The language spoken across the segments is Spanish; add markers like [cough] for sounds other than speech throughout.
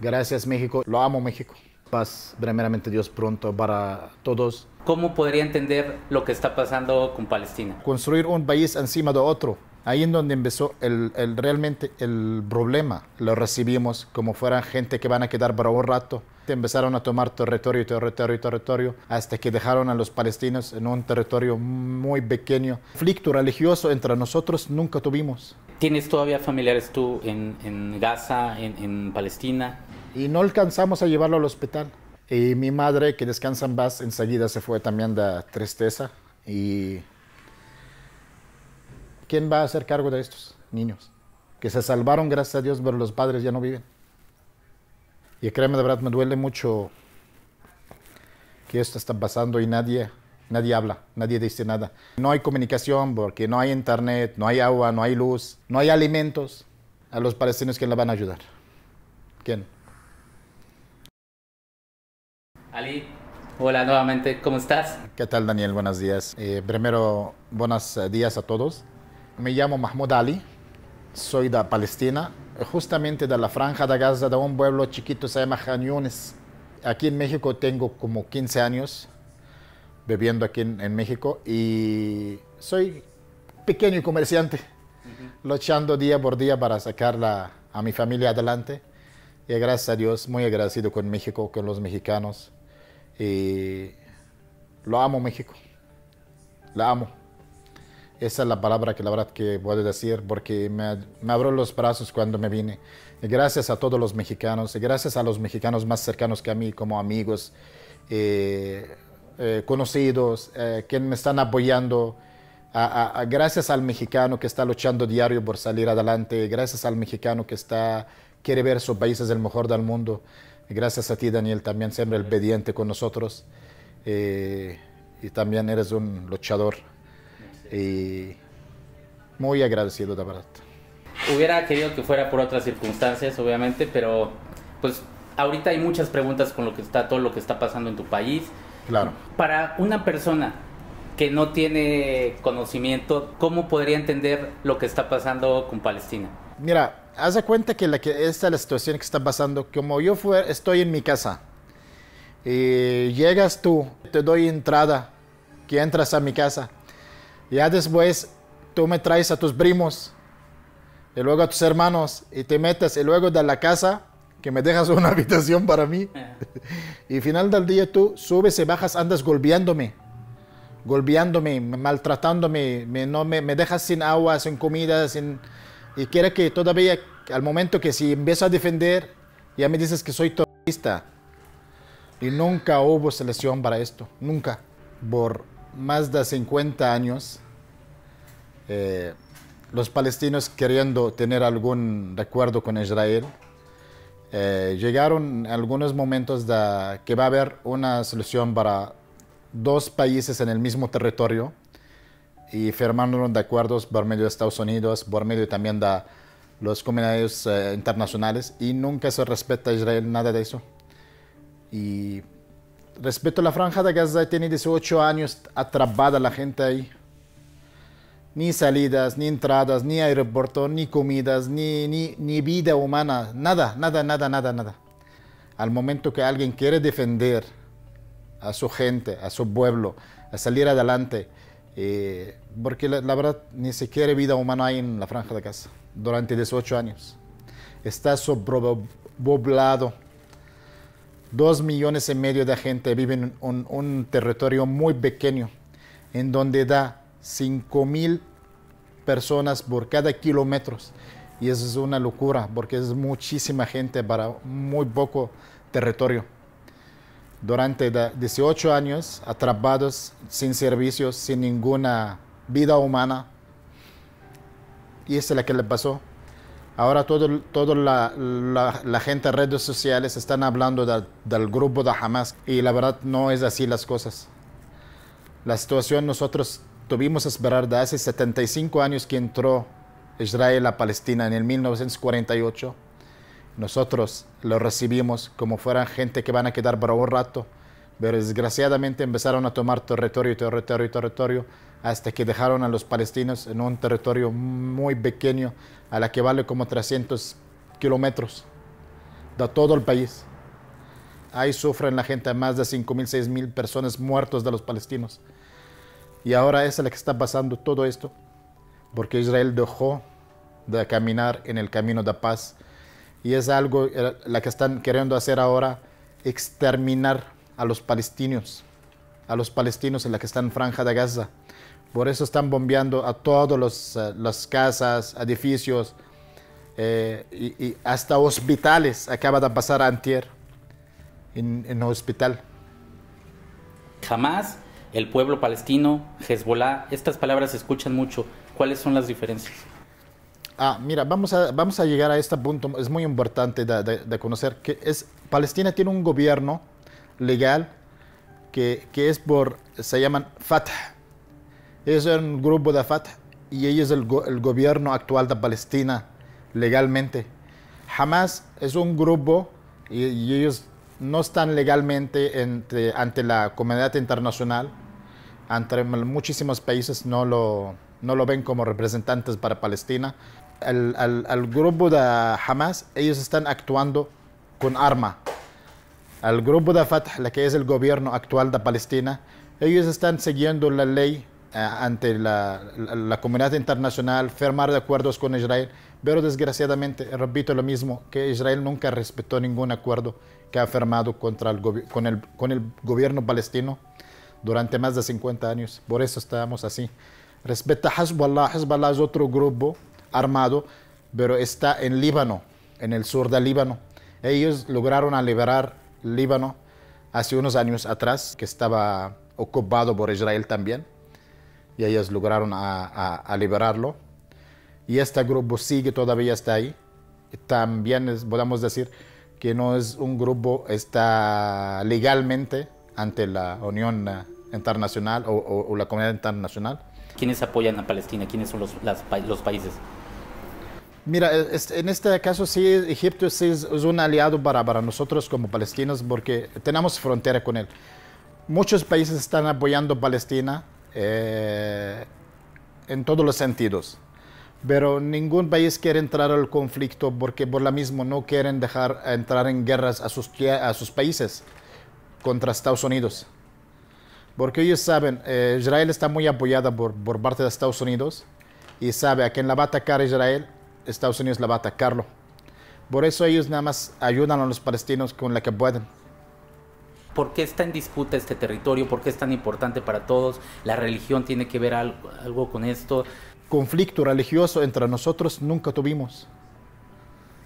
Gracias México, lo amo México. Paz, primeramente Dios pronto para todos. ¿Cómo podría entender lo que está pasando con Palestina? Construir un país encima de otro Ahí en donde empezó el, realmente el problema. Lo recibimos como fueran gente que van a quedar para un rato. Empezaron a tomar territorio, territorio, territorio, hasta que dejaron a los palestinos en un territorio muy pequeño. Conflicto religioso entre nosotros nunca tuvimos. ¿Tienes todavía familiares tú en, Gaza, en, Palestina? Y no alcanzamos a llevarlo al hospital. Y mi madre, que descansa en paz, enseguida se fue también de tristeza. Y ¿quién va a hacer cargo de estos niños? Que se salvaron gracias a Dios, pero los padres ya no viven. Y créeme, de verdad, me duele mucho que esto está pasando y nadie, nadie habla, nadie dice nada. No hay comunicación porque no hay internet, no hay agua, no hay luz, no hay alimentos. A los palestinos, ¿quién la van a ayudar? ¿Quién? Ali, hola nuevamente, ¿cómo estás? ¿Qué tal Daniel? Buenos días. Eh, primero, buenos días a todos me llamo Mahmoud Ali, soy de Palestina, justamente de la Franja de Gaza, de un pueblo chiquito, se llama Janiones. Aquí en México tengo como 15 años viviendo aquí en, México y soy pequeño y comerciante, luchando día por día para sacar a mi familia adelante. Y gracias a Dios, muy agradecido con México, con los mexicanos. Y lo amo México, la amo. Esa es la palabra que la verdad que puedo decir porque me, me abrió los brazos cuando me vine. gracias a todos los mexicanos y gracias a los mexicanos más cercanos que a mí como amigos, eh, eh, conocidos, eh, que me están apoyando. A, gracias al mexicano que está luchando diario por salir adelante, gracias al mexicano que está, quiere ver sus países del el mejor del mundo. Gracias a ti, Daniel, también siempre el obediente con nosotros. y también eres un luchador y muy agradecido de verdad. Hubiera querido que fuera por otras circunstancias, obviamente, pero pues ahorita hay muchas preguntas con lo que está todo lo que está pasando en tu país. Claro. Para una persona que no tiene conocimiento, ¿cómo podría entender lo que está pasando con Palestina? Mira, haz de cuenta que, esta es la situación que está pasando. Como yo estoy en mi casa y llegas tú, te doy entrada, que entras a mi casa ya después tú me traes a tus primos y luego a tus hermanos y te metes y luego de la casa que me dejas una [laughs] habitación para mí. Eh. y final del día tú subes y bajas, andas golpeándome, golpeándome, maltratándome, me, no, me, dejas sin agua, sin comida, sin... Y quiere que todavía, al momento que si empiezo a defender, ya me dices que soy terrorista. Y nunca hubo selección para esto, nunca. Por más de 50 años, eh, los palestinos queriendo tener algún acuerdo con Israel, eh, llegaron algunos momentos de que va a haber una solución para dos países en el mismo territorio y firmaron acuerdos por medio de Estados Unidos, por medio también de los comunidades eh, internacionales y nunca se respeta a Israel nada de eso. Y Respecto a la franja de Gaza, tiene 18 años atrapada la gente ahí. Ni salidas, ni entradas, ni aeropuerto, ni comidas, ni, ni, vida humana, nada, nada, nada, nada, nada. Al momento que alguien quiere defender a su gente, a su pueblo, a salir adelante, eh, porque la, verdad ni siquiera vida humana hay en la franja de Gaza durante 18 años. Está sobrepoblado Dos millones y medio de gente viven en un, territorio muy pequeño, en donde da 5 mil personas por cada kilómetro. Y eso es una locura, porque es muchísima gente para muy poco territorio. Durante 18 años, atrapados, sin servicios, sin ninguna vida humana. Y eso es lo que le pasó Ahora toda todo la, la, gente en redes sociales están hablando del grupo de Hamas y la verdad no es así las cosas. La situación nosotros tuvimos que esperar de hace 75 años que entró Israel a Palestina en el 1948. Nosotros lo recibimos como fueran gente que van a quedar para un rato, pero desgraciadamente empezaron a tomar territorio, territorio, territorio hasta que dejaron a los palestinos en un territorio muy pequeño, a la que vale como 300 kilómetros de todo el país. Ahí sufren la gente, más de 5.000, 6.000 personas muertos de los palestinos. Y ahora es la que está pasando todo esto, porque Israel dejó de caminar en el camino de paz. Y es algo eh, la que están queriendo hacer ahora, exterminar a los palestinos, a los palestinos en la que están en Franja de Gaza. Por eso están bombeando a todas eh, las casas, edificios eh, y, hasta hospitales. Acaba de pasar antier en, en hospital. Jamás el pueblo palestino, Hezbollah, estas palabras se escuchan mucho. ¿Cuáles son las diferencias? Ah, mira, vamos a, vamos a llegar a este punto, es muy importante de, conocer que es, Palestina tiene un gobierno legal que, que es por, se llaman Fatah, es un grupo de Fatah y ellos es el, gobierno actual de Palestina legalmente. Hamas es un grupo y, ellos no están legalmente entre, ante la comunidad internacional, Entre muchísimos países no lo, no lo ven como representantes para Palestina. El, grupo de Hamas, ellos están actuando con arma. El grupo de Fatah, la que es el gobierno actual de Palestina, ellos están siguiendo la ley eh, ante la, comunidad internacional, firmar acuerdos con Israel, pero desgraciadamente, repito lo mismo, que Israel nunca respetó ningún acuerdo que ha firmado contra el con, el, gobierno palestino durante más de 50 años. Por eso estamos así. Respeta a Hezbollah. Hezbollah es otro grupo armado, pero está en Líbano, en el sur de Líbano. Ellos lograron liberar Líbano hace unos años atrás, que estaba ocupado por Israel también y ellas lograron a, liberarlo. Y este grupo sigue todavía está ahí. También podemos decir que no es un grupo está legalmente ante la Unión eh, Internacional o, la comunidad internacional. ¿Quiénes apoyan a Palestina? ¿Quiénes son los, los países? Mira, en este caso sí, Egipto es, un aliado para, para, nosotros como palestinos porque tenemos frontera con él. Muchos países están apoyando a Palestina, eh, en todos los sentidos. Pero ningún país quiere entrar al conflicto porque por la mismo no quieren dejar entrar en guerras a sus, a sus países contra Estados Unidos. Porque ellos saben, eh, Israel está muy apoyada por, por parte de Estados Unidos y sabe a quien la va a atacar Israel, Estados Unidos la va a atacarlo. Por eso ellos nada más ayudan a los palestinos con la que pueden por qué está en disputa este territorio, por qué es tan importante para todos, la religión tiene que ver algo, con esto. Conflicto religioso entre nosotros nunca tuvimos.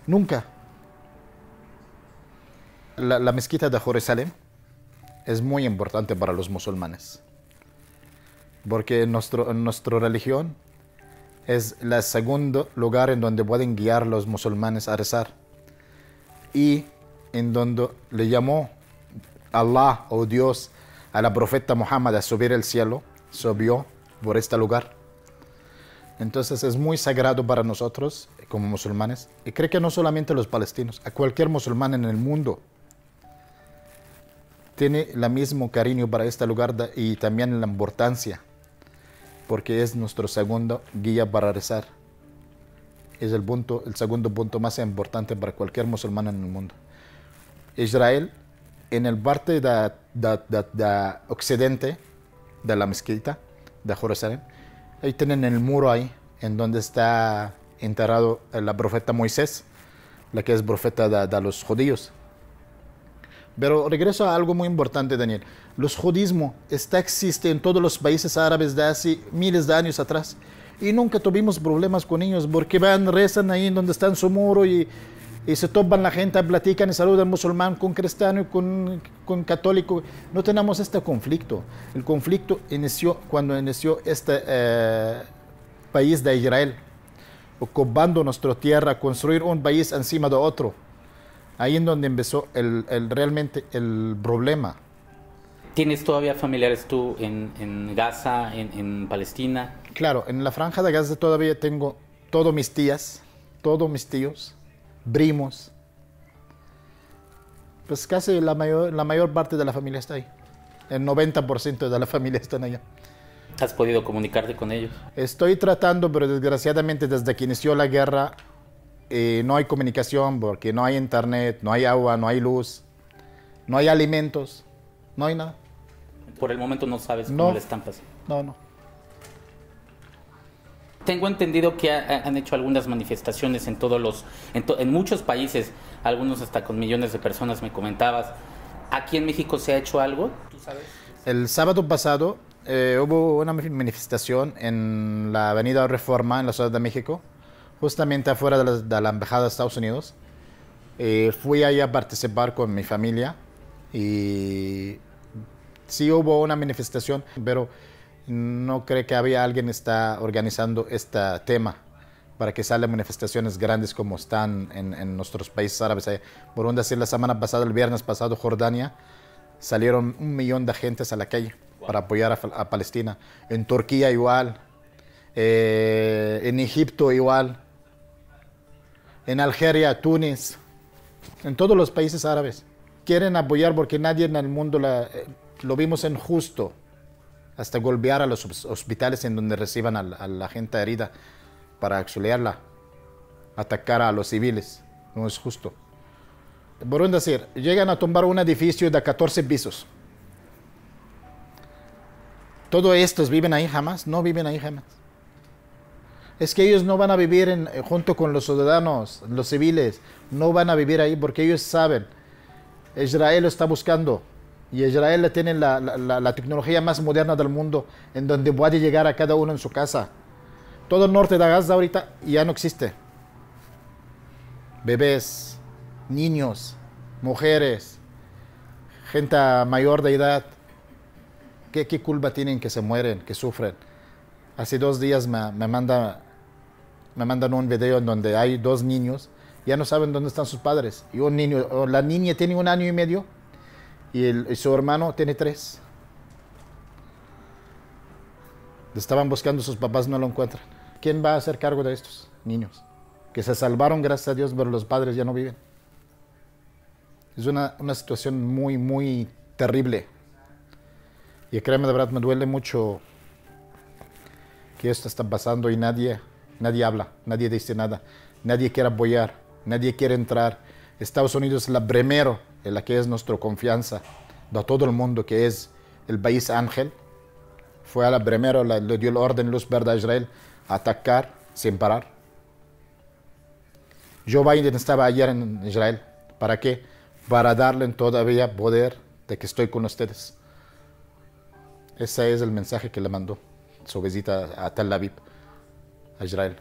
Nunca. La, mezquita de Jerusalén es muy importante para los musulmanes, porque nuestro, nuestra religión es el segundo lugar en donde pueden guiar los musulmanes a rezar y en donde le llamó Allah o oh Dios a la profeta Muhammad a subir al cielo, subió por este lugar. Entonces es muy sagrado para nosotros como musulmanes y creo que no solamente los palestinos, a cualquier musulmán en el mundo tiene el mismo cariño para este lugar y también la importancia porque es nuestro segundo guía para rezar. Es el, punto, el segundo punto más importante para cualquier musulmán en el mundo. Israel en el parte de, occidente de la mezquita de Jerusalén, ahí tienen el muro ahí, en donde está enterrado la profeta Moisés, la que es profeta de, los judíos. Pero regreso a algo muy importante, Daniel. Los judismo está existe en todos los países árabes de hace miles de años atrás y nunca tuvimos problemas con ellos porque van, rezan ahí en donde está su muro y y se topan la gente, platican y saludan musulmán con cristiano y con, católico. No tenemos este conflicto. El conflicto inició cuando inició este eh, país de Israel, ocupando nuestra tierra, construir un país encima de otro. Ahí es donde empezó el, realmente el problema. ¿Tienes todavía familiares tú en, Gaza, en, en Palestina? Claro, en la franja de Gaza todavía tengo todos mis tías, todos mis tíos primos. Pues casi la mayor, la mayor parte de la familia está ahí. El 90% de la [laughs] familia está allá. ¿Has podido comunicarte con ellos? Estoy tratando, pero desgraciadamente desde que inició la guerra eh, no hay comunicación porque no hay internet, no hay agua, no hay luz, no hay alimentos, no hay nada. Por el momento no sabes cómo no, le están No, no tengo entendido que han hecho algunas manifestaciones en todos los, en, muchos países, algunos hasta con millones de personas me comentabas. ¿Aquí en México se ha hecho algo? El sábado pasado eh, hubo una manifestación en la Avenida Reforma en la Ciudad de México, justamente afuera de la, Embajada de Estados Unidos. Eh, fui ahí a participar con mi familia y sí hubo una manifestación, pero ¿No cree que había alguien está organizando este tema para que salgan manifestaciones grandes como están en, nuestros países árabes? Eh, por donde decir, la semana pasada, el viernes pasado, Jordania, salieron un millón de agentes a la calle para apoyar a, Palestina. En Turquía igual, eh, en Egipto igual, en Algeria, Túnez, en todos los países árabes. Quieren apoyar porque nadie en el mundo eh, lo vimos en justo hasta golpear a los hospitales en donde reciban a la, gente herida para auxiliarla, atacar a los civiles. No es justo. Por un decir, llegan a tumbar un edificio de 14 pisos. Todos estos viven ahí jamás, no viven ahí jamás. Es que ellos no van a vivir eh, junto con los ciudadanos, los civiles, no van a vivir ahí porque ellos saben, Israel está buscando, y Israel tiene la, tecnología más moderna del mundo, en donde puede llegar a cada uno en su casa. Todo el norte de Gaza ahorita ya no existe. Bebés, niños, mujeres, gente mayor de edad. ¿Qué, culpa tienen que se mueren, que sufren? Hace dos días me, me, manda, me mandan un video en donde hay dos niños, ya no saben dónde están sus padres. Y un niño, o la niña tiene un año y medio, y, su hermano tiene tres. estaban buscando sus papás, no lo encuentran. ¿Quién va a hacer cargo de estos niños? Que se salvaron gracias a Dios, pero los padres ya no viven. Es una, situación muy, muy terrible. Y créeme, de verdad, me duele mucho que esto está pasando y nadie, nadie habla, nadie dice nada, nadie quiere apoyar, nadie quiere entrar. Estados Unidos es la primero en la que es nuestra confianza de todo el mundo, que es el país ángel, fue a la primera, le dio la orden luz verde a Israel atacar sin parar. Yo Biden estaba ayer en Israel. ¿Para qué? Para darle todavía poder de que estoy con ustedes. Ese es el mensaje que le mandó su visita a Tel Aviv, a Israel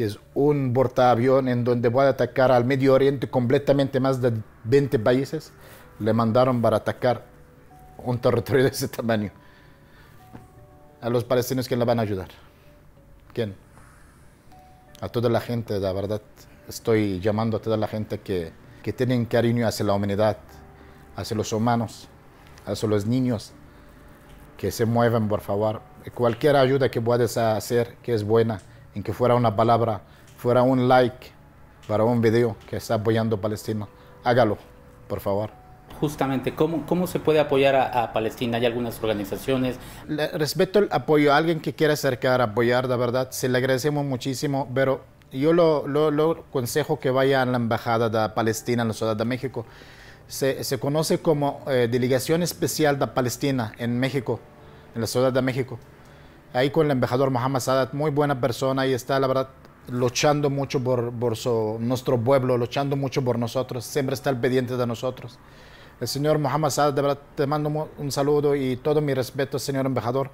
que es un portaavión en donde voy a atacar al Medio Oriente completamente más de 20 países, le mandaron para atacar un territorio de ese tamaño. A los palestinos, ¿quién la van a ayudar? ¿Quién? A toda la gente, la verdad, estoy llamando a toda la gente que, que tienen cariño hacia la humanidad, hacia los humanos, hacia los niños, que se muevan, por favor. Cualquier ayuda que puedas hacer, que es buena, en que fuera una palabra, fuera un like para un video que está apoyando a Palestina. Hágalo, por favor. Justamente, ¿cómo, cómo se puede apoyar a, Palestina? Hay algunas organizaciones. Respecto respeto el apoyo a alguien que quiera acercar, apoyar, la verdad, se le agradecemos muchísimo, pero yo lo, lo, lo, consejo que vaya a la Embajada de Palestina en la Ciudad de México. Se, se conoce como eh, Delegación Especial de Palestina en México, en la Ciudad de México ahí con el embajador Mohamed Sadat, muy buena persona y está, la verdad, luchando mucho por, por nuestro pueblo, luchando mucho por nosotros, siempre está al pendiente de nosotros. El señor Mohamed Sadat, de verdad, te mando un saludo y todo mi respeto, señor embajador.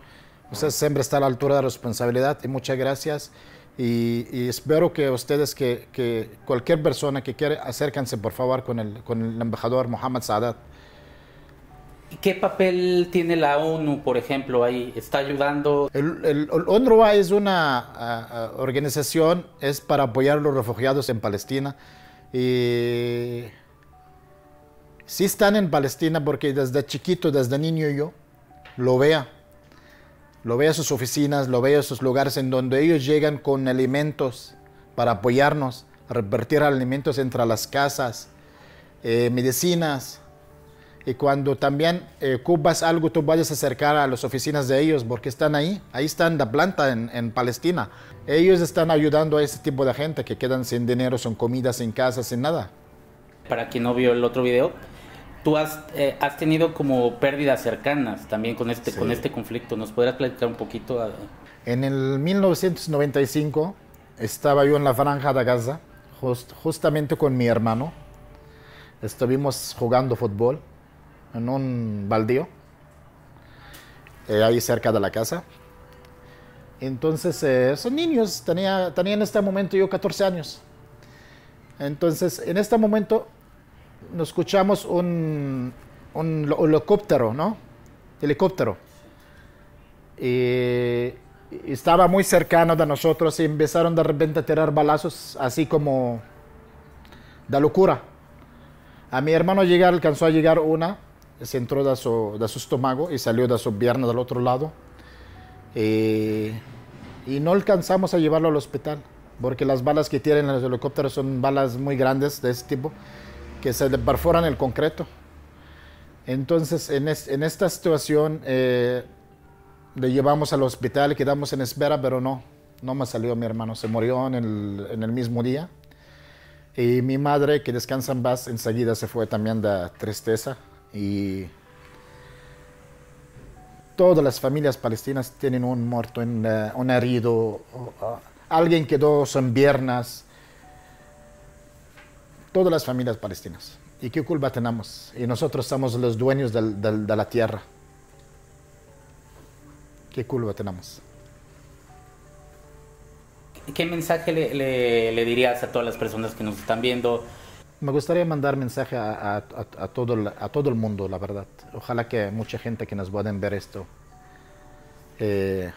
Usted siempre está a la altura de la responsabilidad y muchas gracias. Y, espero que ustedes, que, cualquier persona que quiera, acérquense por favor con el, con el embajador Mohamed Sadat. ¿Qué papel tiene la ONU, por ejemplo, ahí? ¿Está ayudando? El, el, es una organización, es para apoyar a los refugiados en Palestina. Y sí están en Palestina porque desde chiquito, desde niño yo, lo vea. Lo veo sus oficinas, lo veo sus lugares en donde ellos llegan con alimentos para apoyarnos, repartir alimentos entre las casas, eh, medicinas, y cuando también eh, ocupas cubas algo, tú vayas a acercar a las oficinas de ellos porque están ahí, ahí están la planta en, Palestina. Ellos están ayudando a ese tipo de gente que quedan sin dinero, sin comida, sin casa, sin nada. Para quien no vio el otro video, tú has, eh, tenido como pérdidas cercanas también con este, con este conflicto. ¿Nos podrías platicar un poquito? Ah? En el 1995 estaba yo en la franja de Gaza, justamente con mi hermano. Estuvimos jugando fútbol en un baldío, eh, ahí cerca de la casa. Entonces, eh, son niños, tenía, tenía en este momento yo 14 años. Entonces, en este momento nos escuchamos un, un helicóptero, ¿no? Helicóptero. Y, estaba muy cercano de nosotros y empezaron de repente a tirar balazos, así como de locura. A mi hermano llegar, alcanzó a llegar una se entró de su, su estómago y salió de su pierna del otro lado. Eh, y no alcanzamos a llevarlo al hospital, porque las balas que tienen los helicópteros son balas muy grandes de ese tipo, que se perforan el concreto. Entonces, en, esta situación, eh, le llevamos al hospital, quedamos en espera, pero no, no me salió mi hermano, se murió en el, en el mismo día. Y mi madre, que descansa en paz, enseguida se fue también de tristeza, y todas las familias palestinas tienen un muerto, en, eh, un herido, alguien quedó sin viernes, Todas las familias palestinas. ¿Y qué culpa tenemos? Y nosotros somos los dueños de la tierra. ¿Qué culpa tenemos? ¿Qué mensaje le, le dirías a todas las personas que nos están viendo? Me gustaría mandar mensaje a, a, todo, el, a mundo, la verdad. Ojalá que mucha gente que nos pueda ver esto. Eh,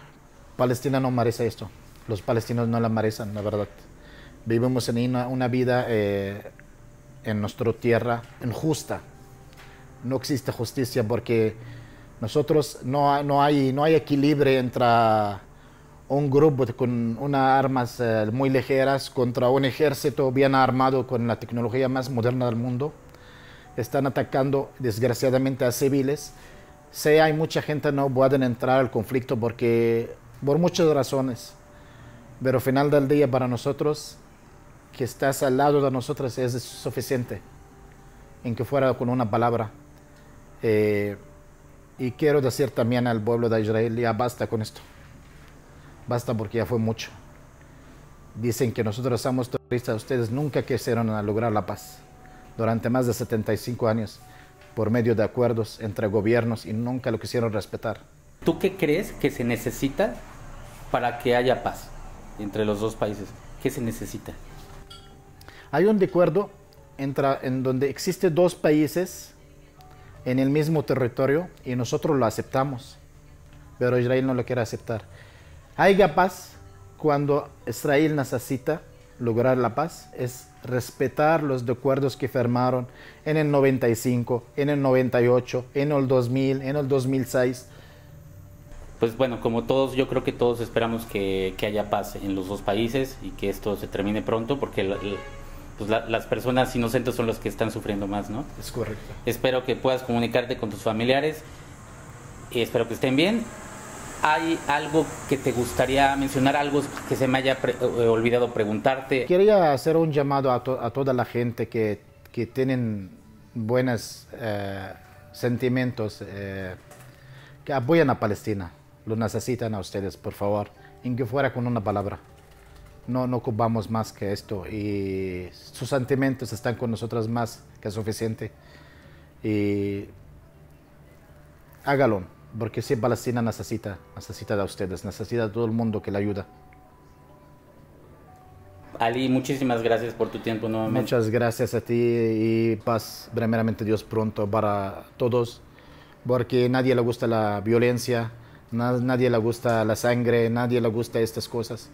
Palestina no merece esto. Los palestinos no la merecen, la verdad. Vivimos en una, vida eh, en nuestra tierra injusta. No existe justicia porque nosotros no, no, hay, no hay equilibrio entre un grupo con unas armas eh, muy ligeras contra un ejército bien armado con la tecnología más moderna del mundo. Están atacando desgraciadamente a civiles. Si hay mucha gente no pueden entrar al conflicto porque por muchas razones. Pero final del día para nosotros que estás al lado de nosotros es suficiente, en que fuera con una palabra. Eh, y quiero decir también al pueblo de Israel, ya basta con esto. Basta porque ya fue mucho. Dicen que nosotros somos terroristas, ustedes nunca quisieron lograr la paz durante más de 75 años por medio de acuerdos entre gobiernos y nunca lo quisieron respetar. ¿Tú qué crees que se necesita para que haya paz entre los dos países? ¿Qué se necesita? Hay un acuerdo en donde existen dos países en el mismo territorio y nosotros lo aceptamos, pero Israel no lo quiere aceptar. Hay paz cuando Israel necesita lograr la paz es respetar los acuerdos que firmaron en el 95, en el 98, en el 2000, en el 2006. Pues bueno, como todos, yo creo que todos esperamos que, haya paz en los dos países y que esto se termine pronto, porque pues las personas inocentes son las que están sufriendo más, ¿no? Es correcto. Espero que puedas comunicarte con tus familiares y espero que estén bien ¿Hay algo que te gustaría mencionar, algo que se me haya eh, olvidado preguntarte? Quería hacer un llamado a, toda la gente que, que tienen buenos eh, sentimientos, eh, que apoyan a Palestina. Lo necesitan a ustedes, por favor, en que fuera con una palabra. No, no ocupamos más que esto y sus sentimientos están con nosotros más que suficiente. Y hágalo porque si Palestina necesita, necesita de ustedes, necesita de todo el mundo que le ayuda. Ali, muchísimas gracias por tu tiempo nuevamente. Muchas gracias a ti y paz, primeramente Dios pronto para todos, porque nadie le gusta la violencia, nadie le gusta la sangre, nadie le gusta estas cosas.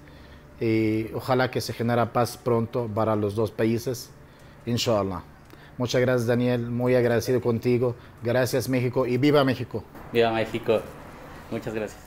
Y ojalá que se genera paz pronto para los dos países, inshallah. Muchas gracias, Daniel. Muy agradecido contigo. Gracias, México. Y viva México. Viva México. Muchas gracias.